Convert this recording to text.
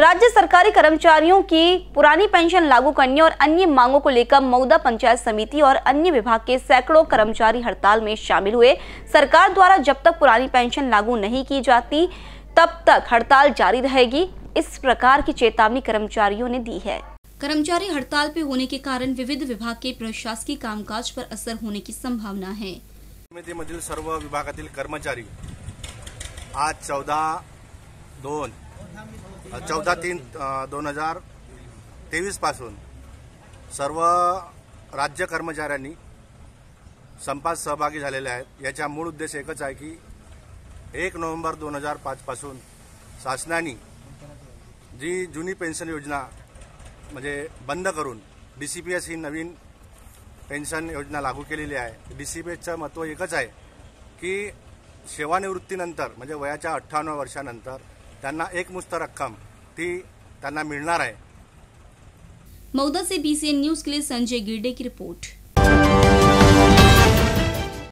राज्य सरकारी कर्मचारियों की पुरानी पेंशन लागू करने और अन्य मांगों को लेकर मऊदा पंचायत समिति और अन्य विभाग के सैकड़ों कर्मचारी हड़ताल में शामिल हुए सरकार द्वारा जब तक पुरानी पेंशन लागू नहीं की जाती तब तक हड़ताल जारी रहेगी इस प्रकार की चेतावनी कर्मचारियों ने दी है कर्मचारी हड़ताल पे होने के कारण विविध विभाग के प्रशासकीय कामकाज पर असर होने की संभावना है सर्व विभाग कर्मचारी आज चौदह दोन चौदा तीन दोन हजार तेवीसपासून सर्व राज्य कर्मचाऱ्यांनी संपात सहभागी झालेले आहेत याचा मूळ उद्देश एकच आहे की एक नोव्हेंबर दोन हजार पाचपासून शासनाने जी जुनी पेन्शन योजना म्हणजे बंद करून डी सी पी एस ही नवीन पेन्शन योजना लागू केलेली आहे डी सी पी एसचं महत्त्व एकच आहे की सेवानिवृत्तीनंतर म्हणजे वयाच्या अठ्ठ्याण्णव वर्षानंतर एक एकमुस्त रक्कम ती मिलना है आहे मौदा से बीसीएन न्यूज के लिए संजय गिरडे की रिपोर्ट